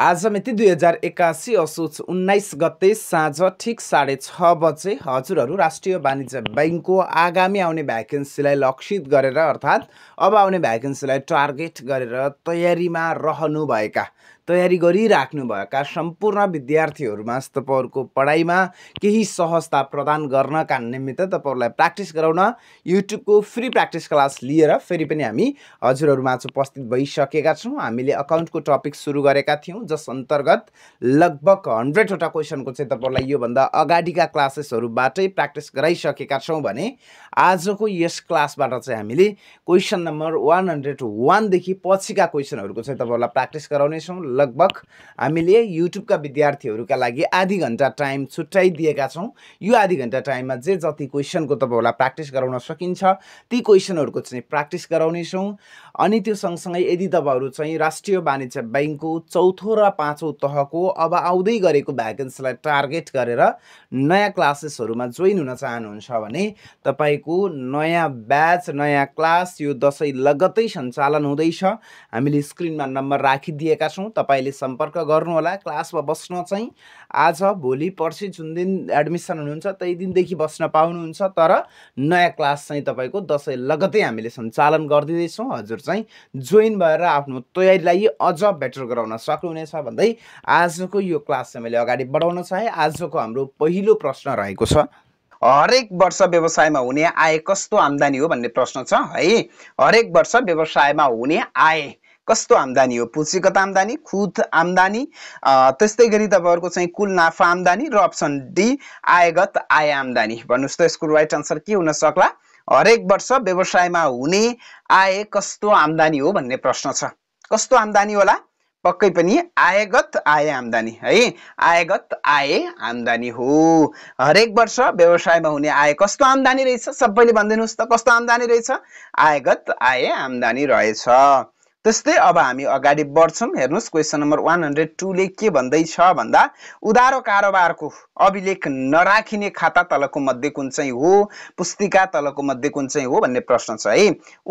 आज मिति दुई हजार एक्कासी असोज उन्नाइस गते साँझ ठिक साढे छ बजे हजुरहरू राष्ट्रिय वाणिज्य ब्याङ्कको आगामी आउने भ्याकेन्सीलाई लक्षित गरेर अर्थात् अब आउने भ्याकेन्सीलाई टार्गेट गरेर तयारीमा रहनुभएका तयारी गरिराख्नुभएका सम्पूर्ण विद्यार्थीहरूमा तपाईँहरूको पढाइमा केही सहजता प्रदान गर्नका निमित्त तपाईँहरूलाई प्र्याक्टिस गराउन युट्युबको फ्री प्र्याक्टिस क्लास लिएर फेरि पनि हामी हजुरहरूमा उपस्थित भइसकेका छौँ हामीले अकाउन्टको टपिक सुरु गरेका थियौँ जस अन्तर्गत लगभग हन्ड्रेडवटा क्वेसनको चाहिँ तपाईँहरूलाई योभन्दा अगाडिका क्लासेसहरूबाटै प्र्याक्टिस गराइसकेका छौँ भने आजको यस क्लासबाट चाहिँ हामीले क्वेसन नम्बर वान हन्ड्रेड वानदेखि पछिका क्वेसनहरूको चाहिँ तपाईँहरूलाई प्र्याक्टिस गराउनेछौँ लगभग हामीले युट्युबका विद्यार्थीहरूका लागि आधी घन्टा टाइम छुट्याइदिएका छौँ यो आधी घन्टा टाइममा जे जति क्वेसनको तपाईँहरूलाई प्र्याक्टिस गराउन सकिन्छ ती क्वेसनहरूको चाहिँ प्र्याक्टिस गराउनेछौँ अनि त्यो सँगसँगै यदि तपाईँहरू चाहिँ राष्ट्रिय वाणिज्य ब्याङ्कको चौथो र पाँचौँ तहको अब आउँदै गरेको भ्याकेन्सीलाई टार्गेट गरेर नयाँ क्लासेसहरूमा जोइन हुन चाहनुहुन्छ भने तपाईँको नयाँ ब्याच नयाँ क्लास यो दसैँ लगत्तै सञ्चालन हुँदैछ हामीले स्क्रिनमा नम्बर राखिदिएका छौँ तपाईँले सम्पर्क गर्नुहोला क्लासमा बस्न चाहिँ आज भोलि पर्सि जुन दिन एडमिसन हुनुहुन्छ त्यही दिनदेखि बस्न पाउनुहुन्छ तर नयाँ क्लास चाहिँ तपाईँको दसैँ लगतै हामीले सञ्चालन गरिदिँदैछौँ हजुर चाहिँ जोइन भएर आफ्नो तयारीलाई अझ बेटर गराउन सक्नुहुनेछ भन्दै आजको यो क्लास चाहिँ मैले अगाडि बढाउन चाहे आजको हाम्रो पहिलो प्रश्न रहेको छ हरेक वर्ष व्यवसायमा हुने आय कस्तो आम्दानी हो भन्ने प्रश्न छ है हरेक वर्ष व्यवसायमा हुने आय कस्तो आम्दानी हो पुँजीगत आम्दानी खुद आम्दानी त्यस्तै गरी तपाईँहरूको चाहिँ कुल नाफा आम्दानी र अप्सन डी आयगत आय आम्दानी भन्नुहोस् त यसको राइट आन्सर के हुन सक्ला हरेक वर्ष व्यवसायमा हुने आय कस्तो आम्दानी हो भन्ने प्रश्न छ कस्तो आम्दानी होला पक्कै पनि आयगत आय आम्दानी है आयगत आय आम्दानी हो हरेक वर्ष व्यवसायमा हुने आय कस्तो आम्दानी रहेछ सबैले भनिदिनुहोस् त कस्तो आम्दानी रहेछ आयगत आय आम्दानी रहेछ त्यस्तै अब हामी अगाडि बढ्छौँ हेर्नुहोस् क्वेसन नम्बर वान हन्ड्रेड टूले के भन्दैछ भन्दा उधारो कारोबारको अभिलेख नराखिने खाता तलको मध्ये कुन चाहिँ हो पुस्तिका तलको मध्ये कुन चाहिँ हो भन्ने प्रश्न छ है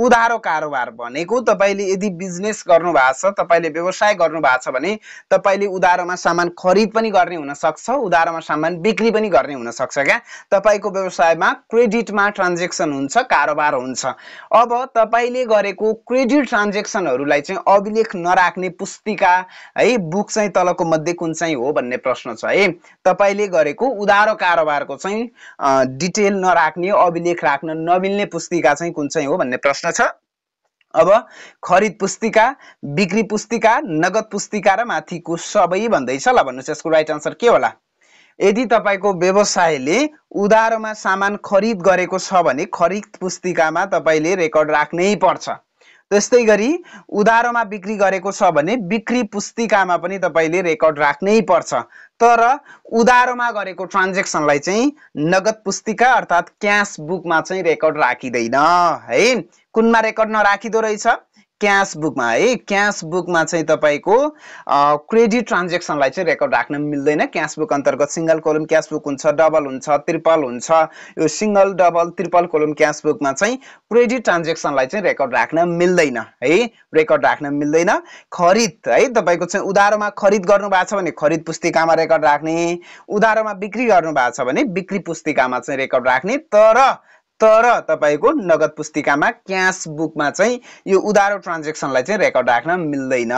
उधारो कारोबार भनेको तपाईँले यदि बिजनेस गर्नुभएको छ तपाईँले व्यवसाय गर्नुभएको छ भने तपाईँले उधारोमा सामान खरिद पनि गर्ने हुनसक्छ उधारोमा सामान बिक्री पनि गर्ने हुनसक्छ क्या तपाईँको व्यवसायमा क्रेडिटमा ट्रान्जेक्सन हुन्छ कारोबार हुन्छ अब तपाईँले गरेको क्रेडिट ट्रान्जेक्सनहरू कुराहरूलाई चाहिँ अभिलेख नराख्ने पुस्तिका है बुक चाहिँ तलको मध्ये कुन चाहिँ हो भन्ने प्रश्न छ है तपाईँले गरेको उधारो कारोबारको चाहिँ डिटेल नराख्ने अभिलेख राख्न नमिल्ने पुस्तिका चाहिँ कुन चाहिँ हो भन्ने प्रश्न छ अब खरिद पुस्तिका बिक्री पुस्तिका नगद पुस्तिका र माथिको सबै भन्दैछ ल भन्नुहोस् यसको राइट आन्सर के होला यदि तपाईँको व्यवसायले उधारोमा सामान खरिद गरेको छ भने खरिद पुस्तिकामा तपाईँले रेकर्ड राख्नै पर्छ त्यस्तै गरी उधारोमा बिक्री गरेको छ भने बिक्री पुस्तिकामा पनि तपाईँले रेकर्ड राख्नै पर्छ तर उधारोमा गरेको ट्रान्जेक्सनलाई चाहिँ नगद पुस्तिका अर्थात् क्यास बुकमा चाहिँ रेकर्ड राखिँदैन है कुनमा रेकर्ड नराखिँदो रहेछ क्यास बुकमा है क्यास बुकमा चाहिँ तपाईँको क्रेडिट ट्रान्जेक्सनलाई चाहिँ रेकर्ड राख्न मिल्दैन क्यास बुक अन्तर्गत सिङ्गल कोलम क्यास बुक हुन्छ डबल हुन्छ त्रिपल हुन्छ यो single double triple column cash बुकमा चाहिँ क्रेडिट ट्रान्जेक्सनलाई चाहिँ रेकर्ड राख्न मिल्दैन है रेकर्ड राख्न मिल्दैन खरिद है तपाईँको चाहिँ उधारोमा खरिद गर्नुभएको छ भने खरिद पुस्तिकामा रेकर्ड राख्ने उधारोमा बिक्री गर्नुभएको छ भने बिक्री पुस्तिकामा चाहिँ रेकर्ड राख्ने तर तर तपाईँको नगद पुस्तिकामा क्यास बुकमा चाहिँ यो उधारो ट्रान्जेक्सनलाई चाहिँ रेकर्ड राख्न मिल्दैन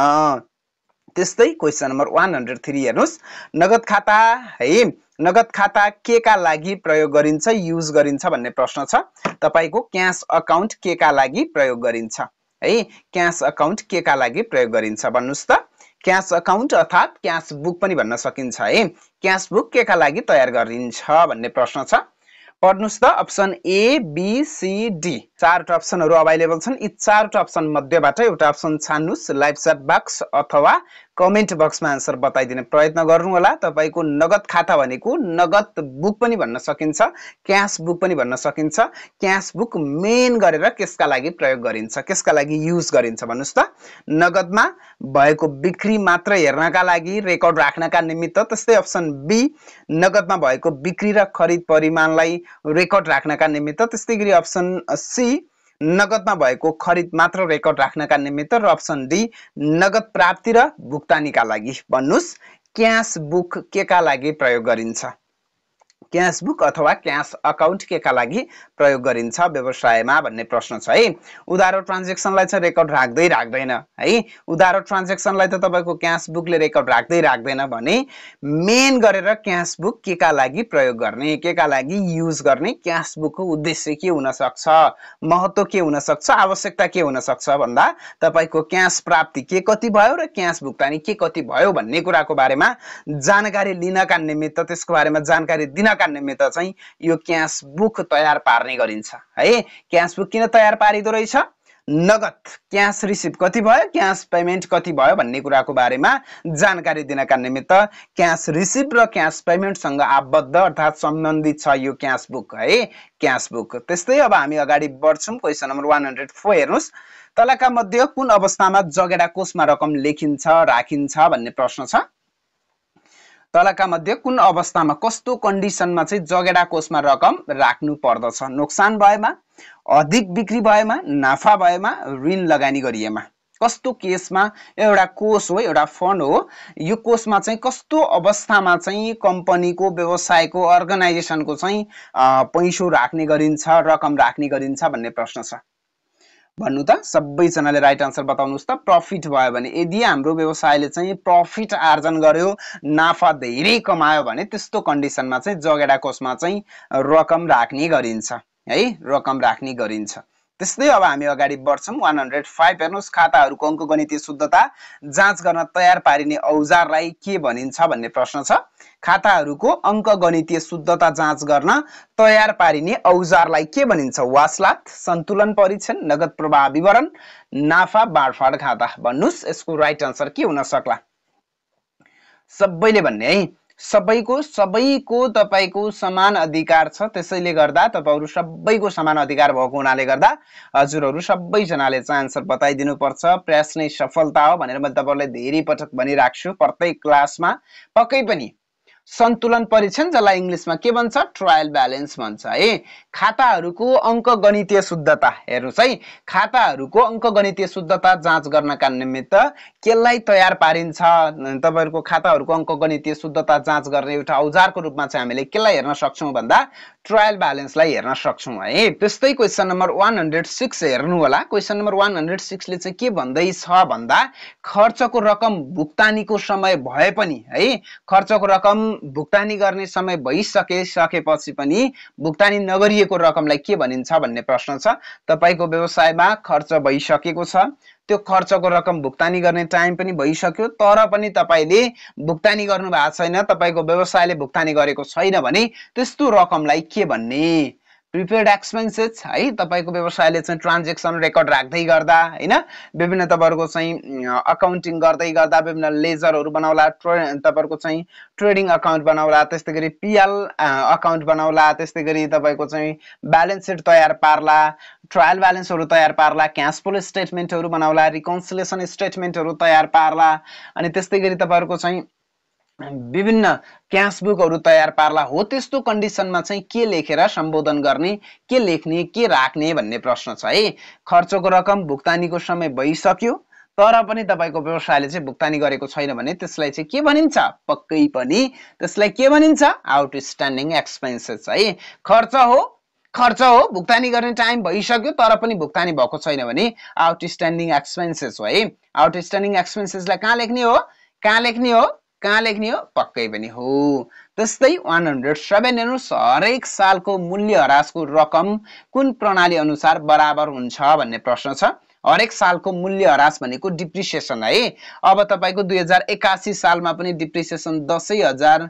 त्यस्तै question number one hundred three हेर्नुहोस् नगद खाता है नगद खाता के का लागि प्रयोग गरिन्छ युज गरिन्छ भन्ने प्रश्न छ तपाईँको क्यास अकाउन्ट के का लागि प्रयोग गरिन्छ है क्यास अकाउन्ट के का लागि प्रयोग गरिन्छ भन्नुहोस् त क्यास अकाउन्ट अर्थात् क्यास बुक पनि भन्न सकिन्छ है क्यास बुक के का लागि तयार गरिन्छ भन्ने प्रश्न छ पढ्नुहोस् त option A B C D चारवटा अप्सनहरू अभाइलेबल छन् यी चारवटा अप्सन मध्येबाट एउटा अप्सन छान्नुहोस् लाइभ च्याट बक्स अथवा कमेन्ट बक्समा आन्सर बताइदिने प्रयत्न होला तपाईँको नगद खाता भनेको नगद बुक पनि भन्न सकिन्छ क्यास बुक पनि भन्न सकिन्छ क्यास बुक मेन गरेर केसका लागि प्रयोग गरिन्छ केसका लागि युज गरिन्छ भन्नुहोस् त नगदमा भएको बिक्री मात्र हेर्नका लागि रेकर्ड राख्नका निमित्त त्यस्तै अप्सन बी नगदमा भएको बिक्री र खरिद परिमाणलाई रेकर्ड राख्नका निमित्त त्यस्तै गरी अप्सन सी नगदमा भएको खरिद मात्र रेकर्ड राख्नका निमित्त र अप्सन डी नगद प्राप्ति र भुक्तानीका लागि भन्नुहोस् क्यास बुक के का लागि प्रयोग गरिन्छ क्यास बुक अथवा क्यास अकाउन्ट के का लागि प्रयोग गरिन्छ व्यवसायमा भन्ने प्रश्न छ है उधारो ट्रान्जेक्सनलाई चाहिँ रेकर्ड राख्दै राख्दैन है उधारो ट्रान्जेक्सनलाई त तपाईँको क्यास बुकले रेकर्ड राख्दै राख्दैन भने मेन गरेर क्यास बुक के का लागि प्रयोग गर्ने के का लागि युज गर्ने क्यास बुकको उद्देश्य के हुनसक्छ महत्त्व के हुनसक्छ आवश्यकता के हुनसक्छ भन्दा तपाईँको क्यास प्राप्ति के कति भयो र क्यास भुक्तानी के कति भयो भन्ने कुराको बारेमा जानकारी लिनका निमित्त त्यसको बारेमा जानकारी दिन दिनका निमित्त चाहिँ यो क्यास बुक तयार पार्ने गरिन्छ है क्यास बुक किन तयार पारिँदो रहेछ नगद क्यास रिसिभ कति भयो क्यास पेमेन्ट कति भयो भन्ने कुराको बारेमा जानकारी दिनका निमित्त क्यास रिसिभ र क्यास पेमेन्टसँग आबद्ध अर्थात् सम्बन्धित छ यो क्यास बुक है क्यास बुक त्यस्तै अब हामी अगाडि बढ्छौँ question number one hundred four हेर्नुहोस् तलका मध्ये कुन अवस्थामा जगेडा कोषमा रकम लेखिन्छ राखिन्छ भन्ने प्रश्न छ तलका मध्ये कुन अवस्थामा कस्तो कन्डिसनमा चाहिँ जगेडा कोषमा रकम राख्नु पर्दछ नोक्सान भएमा अधिक बिक्री भएमा नाफा भएमा ऋण लगानी गरिएमा कस्तो केसमा एउटा कोष हो एउटा फन्ड हो यो कोषमा चाहिँ कस्तो अवस्थामा चाहिँ कम्पनीको व्यवसायको अर्गनाइजेसनको चाहिँ पैसो राख्ने गरिन्छ रकम राख्ने गरिन्छ भन्ने प्रश्न छ भन्नु त सबैजनाले राइट आन्सर बताउनुहोस् त प्रफिट भयो भने यदि हाम्रो व्यवसायले चाहिँ प्रफिट आर्जन गर्यो नाफा धेरै कमायो भने त्यस्तो कन्डिसनमा चाहिँ जगेडा कोषमा चाहिँ रकम राख्ने गरिन्छ है रकम राख्ने गरिन्छ त्यस्तै अब हामी अगाडि बढ्छौँ वान हन्ड्रेड फाइभ हेर्नुहोस् खाताहरूको गणितीय शुद्धता जाँच गर्न तयार पारिने औजारलाई के भनिन्छ भन्ने प्रश्न छ खाताहरूको अङ्क गणितीय शुद्धता जाँच गर्न तयार पारिने औजारलाई के भनिन्छ वासलात सन्तुलन परीक्षण नगद प्रवाह विवरण नाफा बाँडफाँड खाता भन्नुहोस् यसको राइट आन्सर के हुन सक्ला सबैले भन्ने है सबैको सबैको तपाईँको समान अधिकार छ त्यसैले गर्दा तपाईँहरू सबैको समान अधिकार भएको हुनाले गर्दा हजुरहरू सबैजनाले चाहिँ आन्सर बताइदिनुपर्छ प्रयास नै सफलता हो भनेर म तपाईँहरूलाई धेरै पटक भनिराख्छु प्रत्येक क्लासमा पक्कै पनि सन्तुलन परीक्षण जसलाई इङ्ग्लिसमा के भन्छ ट्रायल ब्यालेन्स भन्छ है खाताहरूको अङ्कगणितीय शुद्धता हेर्नुहोस् है खाताहरूको अङ्कगणितीय शुद्धता जाँच गर्नका निमित्त केलाई तयार पारिन्छ तपाईँहरूको खाताहरूको अङ्कगणितीय शुद्धता जाँच गर्ने एउटा औजारको रूपमा चाहिँ हामीले केलाई हेर्न सक्छौँ भन्दा ट्रायल ब्यालेन्सलाई हेर्न सक्छौँ है त्यस्तै question number one hundred six हेर्नु होला क्वेसन नम्बर वान हन्ड्रेड सिक्सले चाहिँ के भन्दैछ भन्दा खर्चको रकम भुक्तानीको समय भए पनि है खर्चको रकम भुक्तानी गर्ने समय भइसके सकेपछि पनि भुक्तानी नगरिएको रकमलाई के भनिन्छ भन्ने प्रश्न छ तपाईँको व्यवसायमा खर्च भइसकेको छ त्यो खर्चको रकम भुक्तानी गर्ने टाइम पनि भइसक्यो तर पनि तपाईँले भुक्तानी गर्नु भएको छैन तपाईँको व्यवसायले भुक्तानी गरेको छैन भने त्यस्तो रकमलाई के भन्ने प्रिपेड एक्सपेन्सेस है तपाईँको व्यवसायले चाहिँ ट्रान्जेक्सन रेकर्ड राख्दै गर्दा होइन विभिन्न तपाईँहरूको चाहिँ अकाउन्टिङ गर्दै गर्दा विभिन्न लेजरहरू बनाउला ट्रे तपाईँहरूको चाहिँ ट्रेडिङ अकाउन्ट बनाउला त्यस्तै गरी पिएल अकाउन्ट बनाउला त्यस्तै गरी तपाईँको चाहिँ ब्यालेन्स सिट तयार पार्ला ट्रायल ब्यालेन्सहरू तयार पार्ला क्यास फ्लो स्टेटमेन्टहरू बनाउला रिकन्सलेसन स्टेटमेन्टहरू तयार पार्ला अनि त्यस्तै गरी तपाईँहरूको चाहिँ विभिन्न क्यासबुकहरू तयार पार्ला हो त्यस्तो कन्डिसनमा चाहिँ के लेखेर सम्बोधन गर्ने के लेख्ने के राख्ने भन्ने प्रश्न छ है खर्चको रकम भुक्तानीको समय भइसक्यो तर पनि तपाईँको व्यवसायले चाहिँ भुक्तानी गरेको छैन भने त्यसलाई चाहिँ के भनिन्छ पक्कै पनि त्यसलाई के भनिन्छ आउटस्ट्यान्डिङ एक्सपेन्सेस है खर्च हो खर्च हो भुक्तानी गर्ने टाइम भइसक्यो तर पनि भुक्तानी भएको छैन भने आउटस्ट्यान्डिङ एक्सपेन्सेस हो है आउटस्ट्यान्डिङ एक्सपेन्सेसलाई कहाँ लेख्ने हो कहाँ लेख्ने हो कहाँ लेख्ने हो पक्कै पनि हो त्यस्तै वान हन्ड्रेड सेभेन हेर्नुहोस् हरेक सालको मूल्य ह्रासको रकम कुन प्रणाली अनुसार बराबर हुन्छ भन्ने प्रश्न छ हरेक सालको मूल्य ह्रास भनेको डिप्रिसिएसन है अब तपाईँको दुई हजार एकासी सालमा पनि डिप्रिसिएसन दसैँ हजार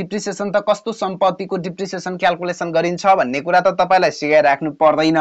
डिप्रिसिएसन त कस्तो सम्पत्तिको डिप्रिसिएसन क्यालकुलेसन गरिन्छ भन्ने कुरा त तपाईँलाई सिकाइराख्नु पर्दैन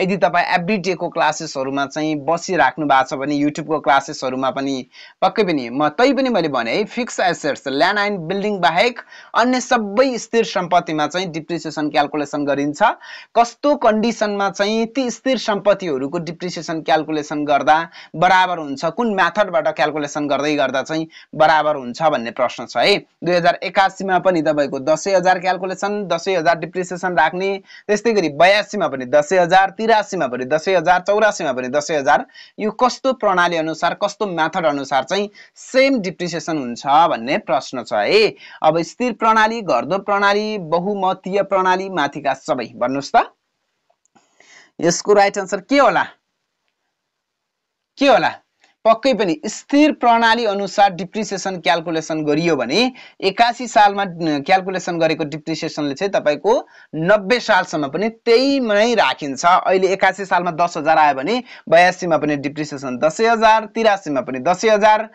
यदि तपाईँ एभ्री डेको क्लासेसहरूमा चाहिँ बसिराख्नु भएको छ भने युट्युबको क्लासेसहरूमा पनि पक्कै पनि म तै पनि मैले भने है fix assets land and building बाहेक अन्य सबै स्थिर सम्पत्तिमा चाहिँ डिप्रिसिएसन क्यालकुलेसन गरिन्छ कस्तो कन्डिसनमा चाहिँ ती स्थिर सम्पत्तिहरूको डिप्रिसिएसन क्यालकुलेसन गर्दा बराबर हुन्छ कुन म्याथडबाट क्यालकुलेसन गर्दै गर्दा चाहिँ बराबर हुन्छ भन्ने प्रश्न छ है दुई हजार एकासीमा पनि तपाईँको दसैँ हजार क्यालकुलेसन दसैँ हजार डिप्रिसिएसन राख्ने त्यस्तै गरी बयासीमा पनि दसैँ हजार तिरासीमा पनि दसैँ हजार चौरासीमा पनि दसैँ हजार यो कस्तो प्रणाली अनुसार कस्तो म्याथड अनुसार चाहिँ सेम डिप्रिसिएसन हुन्छ भन्ने प्रश्न छ है अब स्थिर प्रणाली घरदो प्रणाली बहुमतीय प्रणाली माथिका सबै भन्नुहोस् त यसको राइट आन्सर के होला के होला पक्कै पनि स्थिर प्रणाली अनुसार डिप्रिसिएसन क्यालकुलेसन गरियो भने एकासी सालमा क्यालकुलेसन गरेको डिप्रिसिएसनले चाहिँ तपाईँको नब्बे सालसम्म पनि त्यहीमै नै राखिन्छ अहिले एकासी सालमा दस हजार आयो भने बयासीमा पनि डिप्रिसिएसन दसै हजार तिरासीमा पनि दसै हजार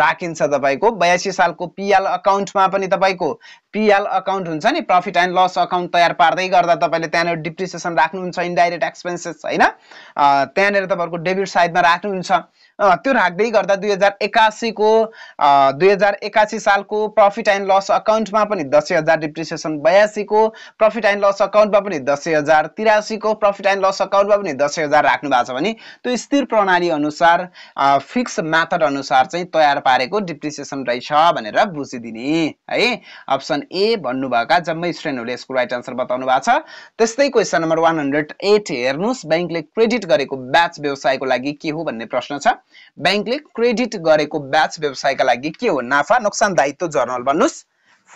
राखिन्छ तपाईँको बयासी सालको पिएल अकाउन्टमा पनि तपाईँको पिएल अकाउन्ट हुन्छ नि प्रफिट एन्ड लस अकाउन्ट तयार पार्दै गर्दा तपाईँले त्यहाँनिर डिप्रिसिएसन राख्नुहुन्छ इन्डाइरेक्ट एक्सपेन्सेस होइन त्यहाँनिर तपाईँहरूको डेबिट साइडमा राख्नुहुन्छ त्यो राख्दै गर्दा दुई हजार एकासीको दुई हजार एकासी सालको प्रफिट एन्ड लस अकाउन्टमा पनि दसैँ हजार डिप्रिसिएसन बयासीको प्रफिट एन्ड लस अकाउन्टमा पनि दसैँ हजार तिरासीको प्रफिट एन्ड लस अकाउन्टमा पनि दसैँ हजार राख्नु भएको छ भने त्यो स्थिर प्रणाली अनुसार फिक्स मेथड अनुसार चाहिँ तयार पारेको डिप्रिसिएसन रहेछ भनेर बुझिदिने है अप्सन अप्सन ए भन्नुभएका जम्मै स्टुडेन्टहरूले यसको राइट आन्सर बताउनु भएको छ त्यस्तै question number one hundred eight हेर्नुहोस् ब्याङ्कले क्रेडिट गरेको ब्याच व्यवसायको लागि के हो भन्ने प्रश्न छ ब्याङ्कले क्रेडिट गरेको ब्याच व्यवसायका लागि के हो नाफा नोक्सान दायित्व जर्नल भन्नुहोस्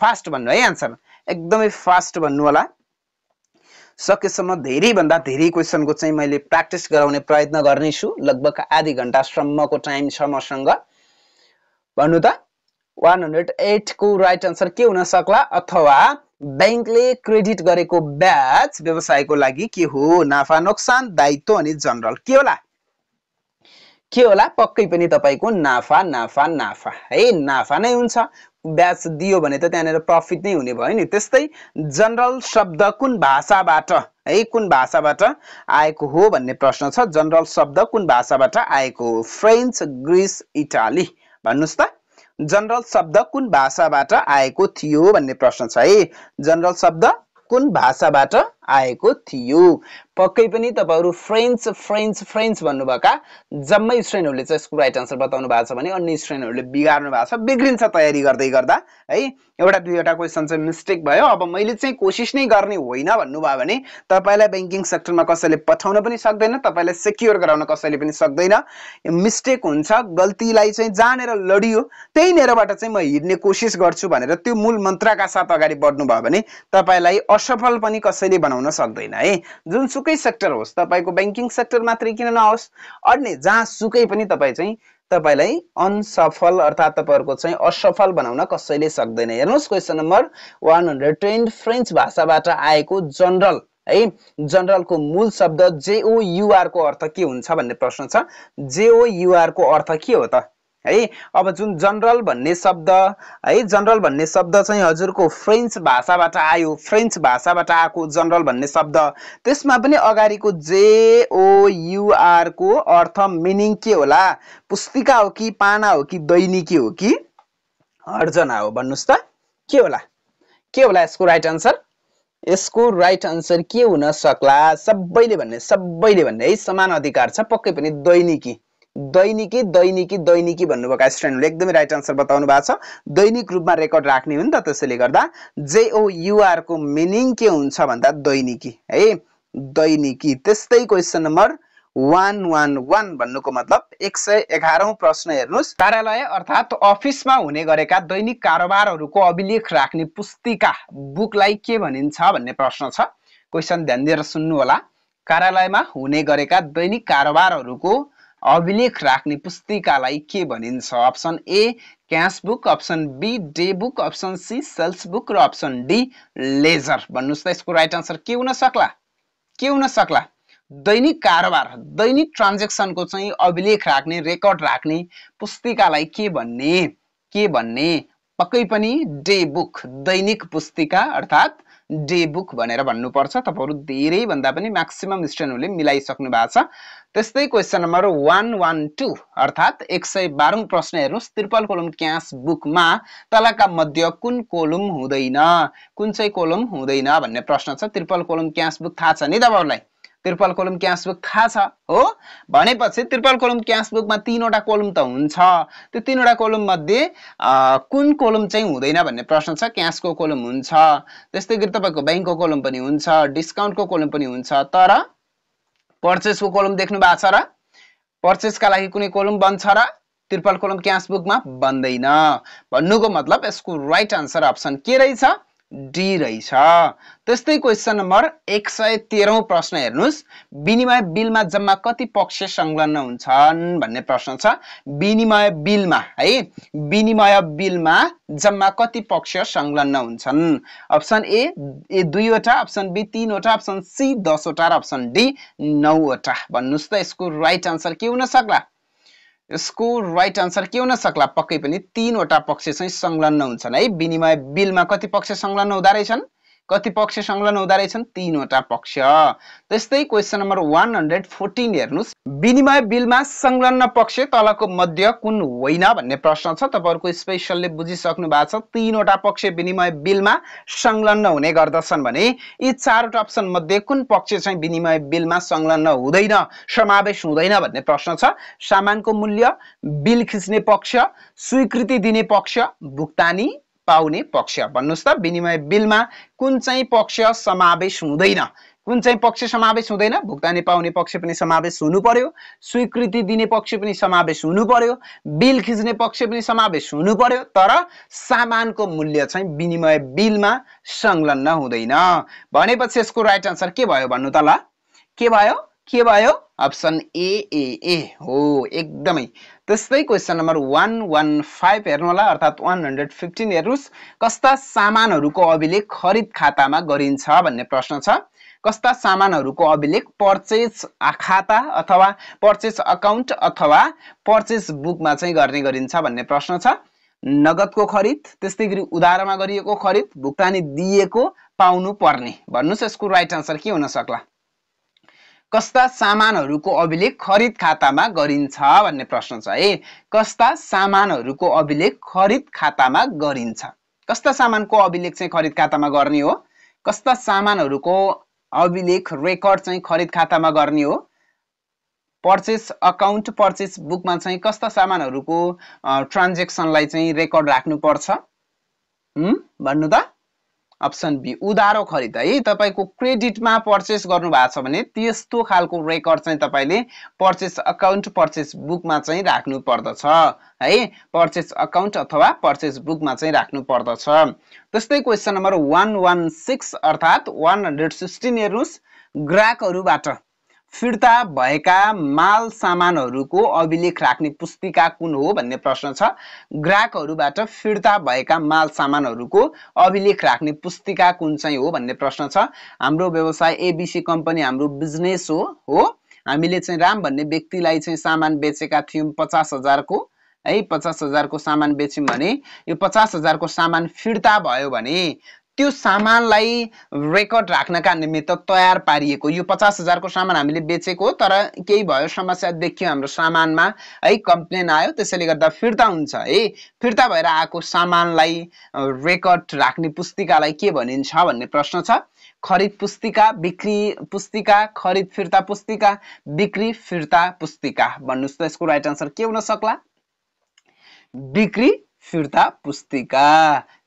फास्ट भन्नु है आन्सर एकदमै फास्ट भन्नु होला सकेसम्म धेरैभन्दा धेरै क्वेसनको चाहिँ मैले प्र्याक्टिस गराउने प्रयत्न गर्नेछु लगभग आधी घन्टासम्मको टाइम छ मसँग भन्नु त वान हन्ड्रेड एटको राइट आन्सर के हुन सक्ला अथवा ब्याङ्कले क्रेडिट गरेको ब्याज व्यवसायको लागि के हो नाफा नोक्सान दायित्व अनि जनरल के होला के होला पक्कै पनि तपाईँको नाफा नाफा नाफा है नाफा नै हुन्छ ब्याज दियो भने त त्यहाँनिर प्रफिट नै हुने भयो नि त्यस्तै जनरल शब्द कुन भाषाबाट है कुन भाषाबाट आएको हो भन्ने प्रश्न छ जनरल शब्द कुन भाषाबाट आएको हो फ्रेन्च ग्रिस इटाली भन्नुहोस् त जनरल शब्द कुन भाषाबाट आएको थियो भन्ने प्रश्न छ है जनरल शब्द कुन भाषाबाट आएको थियो पक्कै पनि तपाईँहरू फ्रेन्च फ्रेन्च फ्रेन्च भन्नुभएका जम्मै स्टुडेन्टहरूले चाहिँ यसको राइट आन्सर बताउनु भएको छ भने अन्य स्ट्रेन्डहरूले बिगार्नु भएको छ बिग्रिन्छ तयारी गर्दै गर्दा है एउटा दुईवटा क्वेसन चाहिँ मिस्टेक भयो अब मैले चाहिँ कोसिस नै गर्ने होइन भन्नुभयो भने तपाईँलाई ब्याङ्किङ सेक्टरमा कसैले पठाउन पनि सक्दैन तपाईँलाई सेक्योर गराउन कसैले पनि सक्दैन मिस्टेक हुन्छ गल्तीलाई चाहिँ जानेर लडियो त्यही नेरबाट चाहिँ म हिँड्ने कोसिस गर्छु भनेर त्यो मूल मन्त्रका साथ अगाडि बढ्नु भयो भने तपाईँलाई असफल पनि कसैले बनाउनु हुन सक्दैन है जुनसुकै सेक्टर होस् तपाईँको ब्याङ्किङ सेक्टर मात्रै किन नहोस् अन्य सुकै पनि तपाईँ चाहिँ तपाईँलाई अनसफल अर्थात् तपाईँहरूको चाहिँ असफल बनाउन कसैले सक्दैन हेर्नुहोस् question number one hundred twenty French भाषाबाट आएको जनरल है जनरलको मूल शब्द जेओयुआरको अर्थ के हुन्छ भन्ने प्रश्न छ जेओयुआरको अर्थ के हो त है अब जुन जनरल भन्ने शब्द है जनरल भन्ने शब्द चाहिँ हजुरको फ्रेन्च भाषाबाट आयो फ्रेन्च भाषाबाट आएको जनरल भन्ने शब्द त्यसमा पनि अगाडिको जेओयुआरको अर्थ मिनिङ के होला पुस्तिका हो कि पाना हो कि दैनिकी हो कि अर्जना हो भन्नुहोस् त के होला के होला यसको राइट आन्सर यसको राइट आन्सर के हुन सक्ला सबैले भन्ने सबैले भन्ने है समान अधिकार छ पक्कै पनि दैनिकी दैनिकी दैनिकी दैनिकी भन्नुभएको स्टुडेन्टहरूले एकदमै राइट आन्सर बताउनु भएको छ दैनिक रूपमा रेकर्ड राख्ने हो नि त त्यसैले गर्दा जेओयुआरको मिनिङ के हुन्छ भन्दा दैनिकी है दैनिकी त्यस्तै question number one one one भन्नुको मतलब एक सय एघारौँ प्रश्न हेर्नुहोस् कार्यालय अर्थात् अफिसमा हुने गरेका दैनिक कारोबारहरूको अभिलेख राख्ने पुस्तिका बुकलाई के भनिन्छ भन्ने प्रश्न छ क्वेसन ध्यान दिएर सुन्नु होला कार्यालयमा हुने गरेका दैनिक कारोबारहरूको अभिलेख राख्ने पुस्तिकालाई के भनिन्छ option A cash book option B day book option C sales book र अप्सन डी लेजर भन्नुहोस् त यसको राइट आन्सर के हुन सक्ला के हुन सक्ला दैनिक कारोबार दैनिक ट्रान्जेक्सनको चाहिँ अभिलेख राख्ने रेकर्ड राख्ने पुस्तिकालाई के भन्ने के भन्ने पक्कै पनि डे बुक दैनिक पुस्तिका अर्थात् डे बुक भनेर भन्नुपर्छ तपाईँहरू धेरैभन्दा पनि म्याक्सिमम् स्टुडेन्टहरूले मिलाइसक्नु भएको छ त्यस्तै question number one one two अर्थात् एक सय बाह्रौँ प्रश्न हेर्नुहोस् त्रिपल कोलम क्यास बुकमा तलका मध्य कुन कोलम हुँदैन कुन चाहिँ कोलम हुँदैन भन्ने प्रश्न छ त्रिपल कोलम क्यास बुक थाहा छ नि तपाईँहरूलाई त्रिपल कोलम क्यास बुक थाहा छ हो भनेपछि त्रिपल कोलम क्यास बुकमा तिनवटा कोलम त हुन्छ त्यो तिनवटा कोलममध्ये कुन कोलम चाहिँ हुँदैन भन्ने प्रश्न छ क्यासको कोलम हुन्छ त्यस्तै गरी तपाईँको ब्याङ्कको कोलम पनि हुन्छ डिस्काउन्टको कोलम पनि हुन्छ तर पर्चेसको कोलम देख्नु भएको छ र पर्चेसका लागि कुनै कोलम बन्छ र त्रिपल कोलम क्यास बुकमा बन्दैन भन्नुको मतलब यसको राइट आन्सर अप्सन के रहेछ डी रहेछ त्यस्तै क्वेसन नम्बर एक सय तेह्रौँ प्रश्न हेर्नुहोस् विनिमय बिलमा जम्मा कति पक्ष संलग्न हुन्छन् भन्ने प्रश्न छ विनिमय बिलमा है विनिमय बिलमा जम्मा कति पक्ष संलग्न हुन्छन् अप्सन ए ए दुईवटा अप्सन बी तिनवटा अप्सन सी दसवटा र अप्सन डी नौवटा भन्नुहोस् त यसको राइट आन्सर के हुन सक्ला यसको राइट आन्सर के हुन सक्ला पक्कै पनि तिनवटा पक्ष चाहिँ संलग्न हुन्छन् है विनिमय बिलमा कति पक्ष संलग्न हुँदो रहेछन् कति पक्ष संलग्न हुँदो रहेछन् तिनवटा पक्ष त्यस्तै क्वेसन नम्बर वान हन्ड्रेड विनिमय बिलमा संलग्न पक्ष तलको मध्य कुन होइन भन्ने प्रश्न छ तपाईँहरूको स्पेसलले बुझिसक्नु भएको छ तिनवटा पक्ष विनिमय बिलमा संलग्न हुने गर्दछन् भने यी चारवटा अप्सन मध्ये कुन पक्ष चाहिँ विनिमय बिलमा संलग्न हुँदैन समावेश हुँदैन भन्ने प्रश्न छ सामानको मूल्य बिल खिच्ने पक्ष स्वीकृति दिने पक्ष भुक्तानी पाउने पक्ष भन्नुहोस् त विनिमय बिलमा कुन चाहिँ पक्ष समावेश हुँदैन कुन चाहिँ पक्ष समावेश हुँदैन भुक्तानी पाउने पक्ष पनि समावेश हुनु पर्यो स्वीकृति दिने पक्ष पनि समावेश हुनु पर्यो बिल खिच्ने पक्ष पनि समावेश हुनु पर्यो तर सामानको मूल्य चाहिँ विनिमय बिलमा संलग्न हुँदैन भनेपछि यसको राइट आन्सर के भयो भन्नु त ल के भयो के भयो अप्सन ए ए ए हो एकदमै त्यस्तै question number one one five हेर्नु होला अर्थात् वान हन्ड्रेड फिफ्टिन हेर्नुहोस् कस्ता सामानहरूको अभिलेख खरिद खातामा गरिन्छ भन्ने प्रश्न छ कस्ता सामानहरूको अभिलेख पर्चेज खाता अथवा पर्चेज अकाउन्ट अथवा पर्चेज बुकमा चाहिँ गर्ने गरिन्छ भन्ने प्रश्न छ नगदको खरिद त्यस्तै गरी उधारमा गरिएको खरिद भुक्तानी दिएको पाउनु पर्ने भन्नुहोस् यसको राइट आन्सर के हुन सक्ला कस्ता सामानहरूको अभिलेख खरिद खातामा गरिन्छ भन्ने प्रश्न छ है कस्ता सामानहरूको अभिलेख खरिद खातामा गरिन्छ कस्ता सामानको अभिलेख चाहिँ खरिद खातामा गर्ने हो कस्ता सामानहरूको अभिलेख रेकर्ड चाहिँ खरिद खातामा गर्ने हो पर्चेस अकाउन्ट पर्चेस बुकमा चाहिँ कस्ता सामानहरूको ट्रान्जेक्सनलाई चाहिँ रेकर्ड राख्नुपर्छ भन्नु त अप्सन बी उधारो खरिद है तपाईँको क्रेडिटमा पर्चेस गर्नुभएको छ भने त्यस्तो खालको रेकर्ड चाहिँ तपाईँले पर्चेस अकाउन्ट पर्चेस बुकमा चाहिँ राख्नु पर्दछ है पर्चेस अकाउन्ट अथवा पर्चेस बुकमा चाहिँ राख्नु पर्दछ त्यस्तै question number one one six अर्थात् वान हन्ड्रेड सिक्सटिन हेर्नुहोस् ग्राहकहरूबाट फिर्ता भएका माल सामानहरूको अभिलेख राख्ने पुस्तिका कुन हो भन्ने प्रश्न छ ग्राहकहरूबाट फिर्ता भएका माल सामानहरूको अभिलेख राख्ने पुस्तिका कुन चाहिँ हो भन्ने प्रश्न छ हाम्रो व्यवसाय एबिसी कम्पनी हाम्रो बिजनेस हो हो हामीले चाहिँ राम भन्ने व्यक्तिलाई चाहिँ सामान बेचेका थियौँ पचास हजारको है पचास हजारको सामान बेच्यौँ भने यो पचास हजारको सामान फिर्ता भयो भने त्यो सामानलाई रेकर्ड राख्नका निमित्त तयार पारिएको यो पचास हजारको सामान हामीले बेचेको तर केही भयो समस्या देखियो हाम्रो सामानमा है कम्प्लेन आयो त्यसैले गर्दा फिर्ता हुन्छ है फिर्ता भएर आएको सामानलाई रेकर्ड राख्ने पुस्तिकालाई के भनिन्छ भन्ने प्रश्न छ खरिद पुस्तिका बिक्री पुस्तिका खरिद फिर्ता पुस्तिका बिक्री फिर्ता पुस्तिका भन्नुहोस् त यसको राइट आन्सर के हुन सक्ला बिक्री फिर्ता पुस्तिका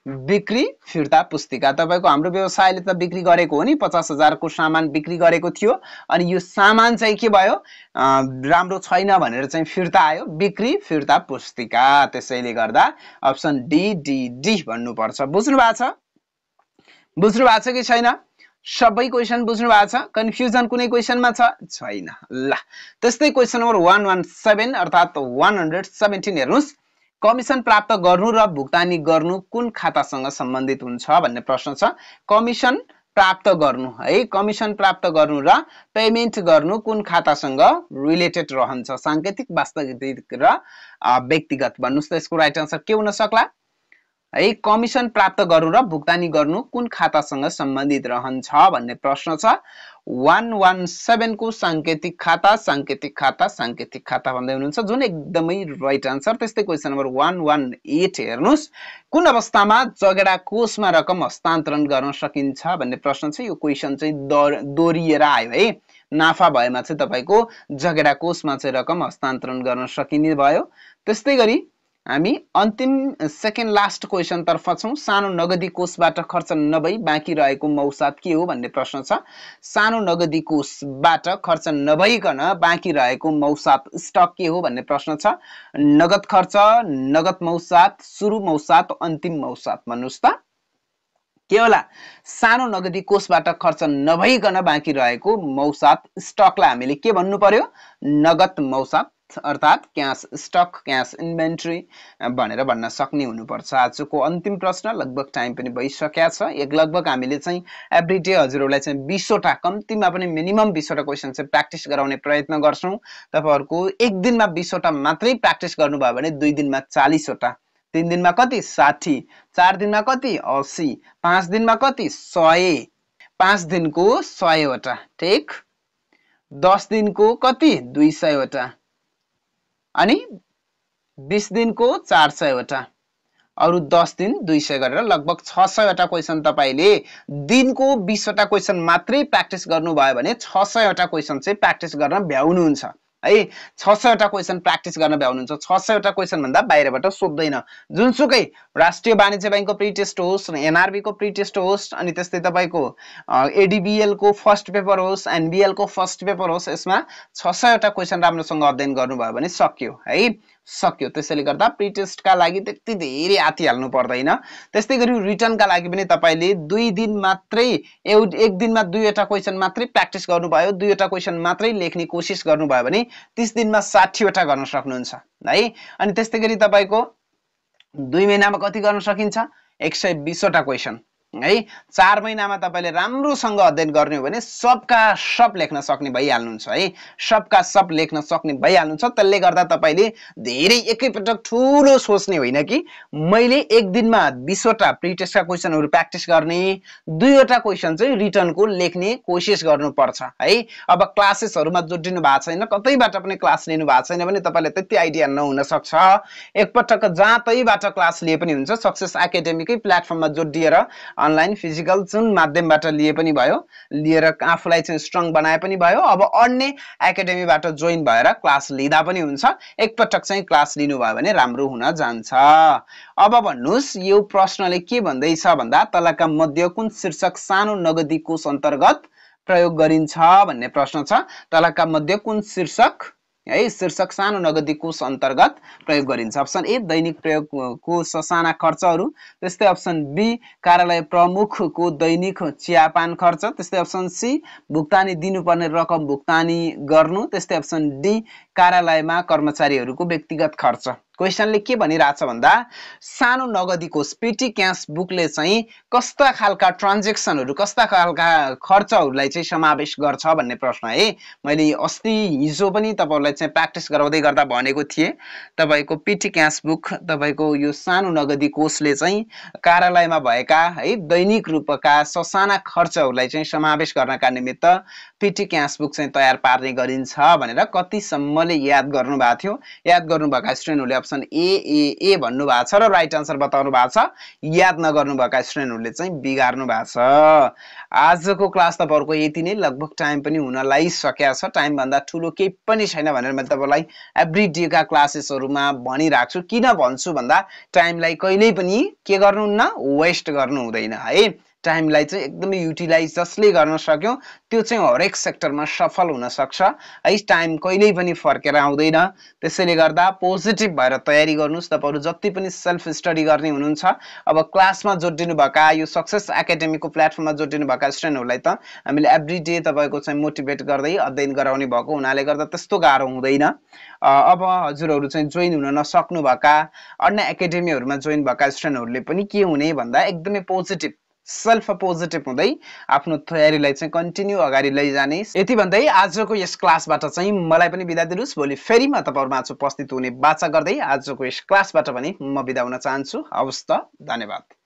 बिक्री फिर्ता पुस्तिका तपाईँको हाम्रो व्यवसायले त बिक्री गरेको हो नि पचास हजारको सामान बिक्री गरेको थियो अनि यो सामान चाहिँ के भयो राम्रो छैन भनेर चाहिँ फिर्ता आयो बिक्री फिर्ता पुस्तिका त्यसैले गर्दा अप्सन डी डी डी भन्नुपर्छ बुझ्नु भएको छ बुझ्नु भएको छ कि छैन सबै क्वेसन बुझ्नु भएको छ कन्फ्युजन कुनै क्वेसनमा छ छैन ल त्यस्तै question number one one seven अर्थात् वान हन्ड्रेड सेभेन्टिन हेर्नुहोस् कमिसन प्राप्त गर्नु र भुक्तानी गर्नु कुन खातासँग सम्बन्धित हुन्छ भन्ने प्रश्न छ कमिसन प्राप्त गर्नु है कमिसन प्राप्त गर्नु र पेमेन्ट गर्नु कुन खातासँग रिलेटेड रहन्छ साङ्केतिक वास्तविक र व्यक्तिगत भन्नुहोस् त यसको राइट आन्सर के हुन सक्ला है कमिसन प्राप्त गर्नु र भुक्तानी गर्नु कुन खातासँग सम्बन्धित रहन्छ भन्ने प्रश्न छ वान वान सेभेनको साङ्केतिक खाता साङ्केतिक खाता साङ्केतिक खाता भन्दै हुनुहुन्छ जुन एकदमै राइट आन्सर त्यस्तै question number one one eight हेर्नुहोस् कुन अवस्थामा जगेडा कोषमा रकम हस्तान्तरण गर्न सकिन्छ भन्ने प्रश्न छ यो क्वेसन चाहिँ दोहोरिएर आयो है नाफा भएमा चाहिँ तपाईँको जगेडा कोषमा चाहिँ रकम हस्तान्तरण गर्न सकिने भयो त्यस्तै गरी हामी अन्तिम सेकेन्ड लास्ट क्वेसनतर्फ छौँ सानो नगदी कोषबाट खर्च नभई बाँकी रहेको मौसाद के हो भन्ने प्रश्न छ सानो नगदी कोषबाट खर्च नभइकन बाँकी रहेको मौसाद स्टक के हो भन्ने प्रश्न छ नगद खर्च नगद मौसाद सुरु मौसाद अन्तिम मौसाद भन्नुहोस् त के होला सानो नगदी कोषबाट खर्च नभइकन बाँकी रहेको मौसाद स्टकलाई हामीले के भन्नु पर्यो नगद मौसाद अर्थात् क्यास स्टक क्यास इन्भेन्ट्री भनेर भन्न सक्ने हुनुपर्छ आजको अन्तिम प्रश्न लगभग टाइम पनि भइसकेका छ एक लगभग हामीले चाहिँ एभ्री डे हजुरहरूलाई चाहिँ बिसवटा कम्तीमा पनि मिनिमम बिसवटा क्वेसन चाहिँ प्र्याक्टिस गराउने प्रयत्न गर्छौँ तपाईँहरूको एक दिनमा बिसवटा मात्रै प्र्याक्टिस गर्नुभयो भने दुई दिनमा चालिसवटा तिन दिनमा कति साठी चार दिनमा कति असी पाँच दिनमा कति सय पाँच दिनको सयवटा ठिक दस दिनको कति दुई सयवटा अनि बिस दिनको चार सयवटा अरू दस दिन दुई सय गरेर लगभग छ सयवटा क्वेसन तपाईँले दिनको बिसवटा क्वेसन मात्रै प्र्याक्टिस गर्नुभयो भने छ सयवटा क्वेसन चाहिँ प्र्याक्टिस गर्न भ्याउनुहुन्छ है छ सयवटा क्वेसन प्र्याक्टिस गर्न भ्याउनुहुन्छ छ सयवटा क्वेसनभन्दा बाहिरबाट सोध्दैन जुनसुकै राष्ट्रिय वाणिज्य ब्याङ्कको प्रिटेस्ट होस् एनआरबीको प्रिटेस्ट होस् अनि त्यस्तै तपाईँको एडिबिएलको फर्स्ट पेपर होस् एनबिएलको फर्स्ट पेपर होस् यसमा छ सयवटा क्वेसन राम्रोसँग अध्ययन गर्नुभयो भने सक्यो है सक्यो त्यसैले गर्दा प्रिटेस्टका लागि त्यति धेरै आतिहाल्नु पर्दैन त्यस्तै गरी रिटर्नका लागि पनि तपाईँले दुई दिन मात्रै एउ एक दिनमा दुईवटा क्वेसन मात्रै प्र्याक्टिस गर्नुभयो दुईवटा क्वेसन मात्रै लेख्ने कोसिस गर्नुभयो भने तिस दिनमा साठीवटा गर्न सक्नुहुन्छ है अनि त्यस्तै गरी तपाईँको दुई महिनामा कति गर्न सकिन्छ एक सय बिसवटा क्वेसन है चार महिनामा तपाईँले राम्रोसँग अध्ययन गर्ने हो भने सबका सब लेख्न सक्ने भइहाल्नुहुन्छ है सबका सब लेख्न सक्ने भइहाल्नुहुन्छ त्यसले गर्दा तपाईँले धेरै एकैपटक ठुलो सोच्ने होइन कि मैले एक दिनमा बिसवटा प्रिटेस्टका क्वेसनहरू प्र्याक्टिस गर्ने दुईवटा क्वेसन चाहिँ रिटर्नको लेख्ने कोसिस गर्नुपर्छ है अब क्लासेसहरूमा जोडिनु भएको छैन कतैबाट पनि क्लास लिनु भएको छैन भने तपाईँलाई त्यति आइडिया नहुनसक्छ एकपटक जहाँ तैबाट क्लास लिए पनि हुन्छ सक्सेस एकाडेमीकै प्लेटफर्ममा जोडिएर अनलाइन फिजिकल जुन माध्यमबाट लिए पनि भयो लिएर आफूलाई चाहिँ स्ट्रङ बनाए पनि भयो अब अन्य एकाडेमीबाट जोइन भएर क्लास लिँदा पनि हुन्छ एकपटक चाहिँ क्लास लिनुभयो भने राम्रो हुन जान्छ अब भन्नुहोस् यो प्रश्नले के भन्दैछ भन्दा तलका मध्य कुन शीर्षक सानो नगदी कोष अन्तर्गत प्रयोग गरिन्छ भन्ने प्रश्न छ तलका मध्य कुन शीर्षक है शीर्षक सानो नगदी कोष अन्तर्गत प्रयोग गरिन्छ अप्सन ए दैनिक प्रयोगको ससाना खर्चहरू त्यस्तै अप्सन बी कार्यालय प्रमुखको दैनिक चियापान खर्च त्यस्तै अप्सन सी भुक्तानी दिनुपर्ने रकम भुक्तानी गर्नु त्यस्तै अप्सन डी कार्यालयमा कर्मचारीहरूको व्यक्तिगत खर्च क्वेसनले के भनिरहेछ भन्दा सानो नगदीको पिटी क्यास बुकले चाहिँ कस्ता खालका ट्रान्जेक्सनहरू कस्ता खालका खर्चहरूलाई चाहिँ समावेश गर्छ भन्ने प्रश्न है मैले अस्ति हिजो पनि तपाईँहरूलाई चाहिँ प्र्याक्टिस गराउँदै गर्दा भनेको थिएँ तपाईँको पिटी क्यास बुक तपाईँको यो सानो नगदी कोषले चाहिँ कार्यालयमा भएका है दैनिक रूपका ससाना खर्चहरूलाई चाहिँ समावेश गर्नका निमित्त पिटी क्यास बुक चाहिँ तयार पार्ने गरिन्छ भनेर कतिसम्मले याद गर्नुभएको थियो याद गर्नुभएका स्टुडेन्टहरूले अप्सन ए ए ए भन्नुभएको छ र राइट आन्सर बताउनु भएको छ याद नगर्नुभएका स्टुडेन्टहरूले चाहिँ बिगार्नु भएको छ आजको क्लास तपाईँहरूको यति नै लगभग टाइम पनि हुन लागिसकेको छ टाइमभन्दा ठुलो केही पनि छैन भनेर मैले तपाईँलाई एभ्री डेका क्लासेसहरूमा भनिरहेको छु किन भन्छु भन्दा टाइमलाई कहिल्यै पनि के गर्नुहुन्न वेस्ट गर्नु हुँदैन है टाइमलाई चाहिँ एकदमै युटिलाइज जसले गर्न सक्यौँ त्यो चाहिँ हरेक सेक्टरमा सफल हुनसक्छ है टाइम कहिल्यै पनि फर्केर आउँदैन त्यसैले गर्दा पोजिटिभ भएर तयारी गर्नुहोस् तपाईँहरू जति पनि सेल्फ स्टडी गर्ने हुनुहुन्छ अब क्लासमा जोडिनुभएका यो सक्सेस एकाडेमीको प्लेटफर्ममा जोडिनुभएका स्टुडेन्टहरूलाई त हामीले एभ्री डे तपाईँको चाहिँ मोटिभेट गर्दै अध्ययन गराउने भएको हुनाले गर्दा त्यस्तो गाह्रो हुँदैन अब हजुरहरू चाहिँ जोइन हुन नसक्नुभएका अन्य एकाडेमीहरूमा जोइन भएका स्टुडेन्टहरूले पनि के हुने भन्दा एकदमै पोजिटिभ सेल्फ पोजिटिभ हुँदै आफ्नो तयारीलाई चाहिँ कन्टिन्यू अगाडि लैजाने यति भन्दै आजको यस क्लासबाट चाहिँ मलाई पनि बिदा दिनुहोस् भोलि फेरि म आज उपस्थित हुने बाचा गर्दै आजको यस क्लासबाट पनि म बिदा हुन चाहन्छु हवस् त धन्यवाद